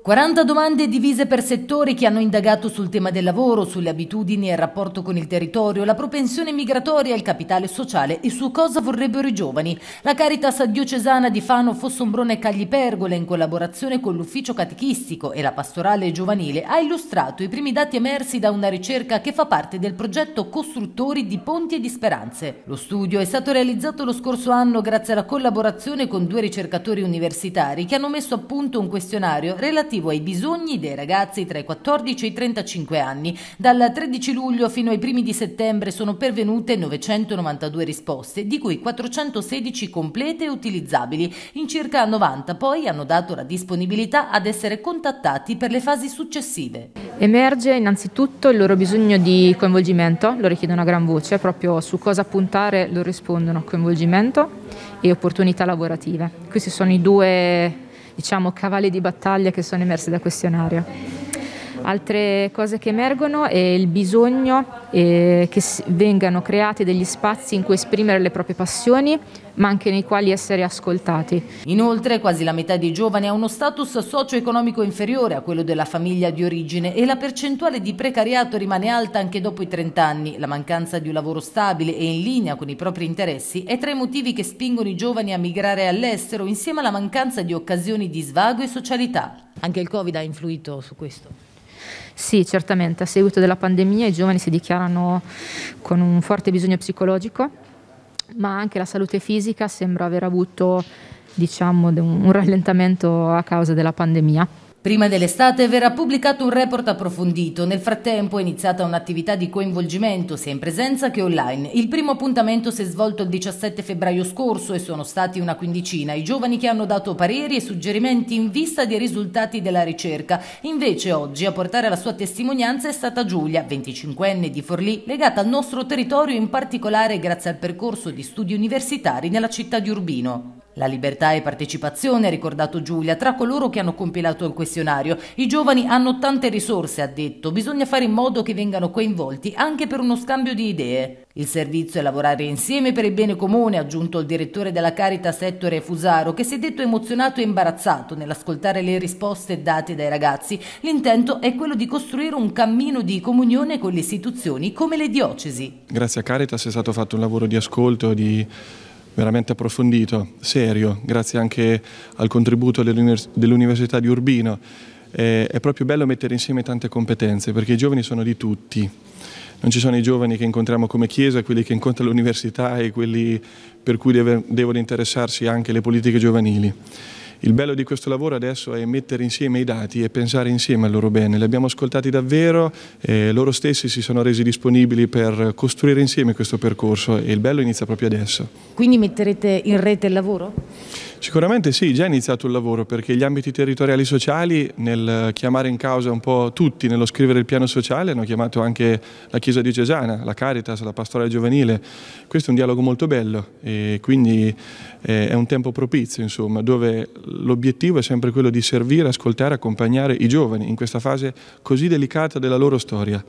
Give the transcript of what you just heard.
40 domande divise per settori che hanno indagato sul tema del lavoro, sulle abitudini e il rapporto con il territorio, la propensione migratoria, il capitale sociale e su cosa vorrebbero i giovani. La Caritas diocesana di Fano, Fossombrone Cagli-Pergola, in collaborazione con l'ufficio catechistico e la pastorale giovanile, ha illustrato i primi dati emersi da una ricerca che fa parte del progetto Costruttori di Ponti e di Speranze. Lo studio è stato realizzato lo scorso anno grazie alla collaborazione con due ricercatori universitari che hanno messo a punto un questionario relativo relativo ai bisogni dei ragazzi tra i 14 e i 35 anni. Dal 13 luglio fino ai primi di settembre sono pervenute 992 risposte, di cui 416 complete e utilizzabili. In circa 90 poi hanno dato la disponibilità ad essere contattati per le fasi successive. Emerge innanzitutto il loro bisogno di coinvolgimento, lo richiedono a gran voce, proprio su cosa puntare loro rispondono coinvolgimento e opportunità lavorative. Questi sono i due diciamo, cavalli di battaglia che sono emersi da questionario. Altre cose che emergono è il bisogno eh, che vengano creati degli spazi in cui esprimere le proprie passioni, ma anche nei quali essere ascoltati. Inoltre quasi la metà dei giovani ha uno status socio-economico inferiore a quello della famiglia di origine e la percentuale di precariato rimane alta anche dopo i 30 anni. La mancanza di un lavoro stabile e in linea con i propri interessi è tra i motivi che spingono i giovani a migrare all'estero insieme alla mancanza di occasioni di svago e socialità. Anche il Covid ha influito su questo? Sì, certamente, a seguito della pandemia i giovani si dichiarano con un forte bisogno psicologico, ma anche la salute fisica sembra aver avuto diciamo, un rallentamento a causa della pandemia. Prima dell'estate verrà pubblicato un report approfondito, nel frattempo è iniziata un'attività di coinvolgimento sia in presenza che online. Il primo appuntamento si è svolto il 17 febbraio scorso e sono stati una quindicina i giovani che hanno dato pareri e suggerimenti in vista dei risultati della ricerca. Invece oggi a portare la sua testimonianza è stata Giulia, 25enne di Forlì, legata al nostro territorio in particolare grazie al percorso di studi universitari nella città di Urbino. La libertà e partecipazione, ha ricordato Giulia, tra coloro che hanno compilato il questionario. I giovani hanno tante risorse, ha detto, bisogna fare in modo che vengano coinvolti anche per uno scambio di idee. Il servizio è lavorare insieme per il bene comune, ha aggiunto il direttore della Caritas Ettore Fusaro, che si è detto emozionato e imbarazzato nell'ascoltare le risposte date dai ragazzi. L'intento è quello di costruire un cammino di comunione con le istituzioni come le diocesi. Grazie a Caritas è stato fatto un lavoro di ascolto, di veramente approfondito, serio, grazie anche al contributo dell'Università di Urbino. è proprio bello mettere insieme tante competenze perché i giovani sono di tutti. Non ci sono i giovani che incontriamo come chiesa, quelli che incontra l'università e quelli per cui devono interessarsi anche le politiche giovanili. Il bello di questo lavoro adesso è mettere insieme i dati e pensare insieme al loro bene. Li abbiamo ascoltati davvero, e loro stessi si sono resi disponibili per costruire insieme questo percorso e il bello inizia proprio adesso. Quindi metterete in rete il lavoro? Sicuramente sì, già è iniziato il lavoro perché gli ambiti territoriali sociali nel chiamare in causa un po' tutti, nello scrivere il piano sociale, hanno chiamato anche la Chiesa diocesana, la Caritas, la Pastorale Giovanile. Questo è un dialogo molto bello e quindi eh, è un tempo propizio insomma, dove l'obiettivo è sempre quello di servire, ascoltare, accompagnare i giovani in questa fase così delicata della loro storia.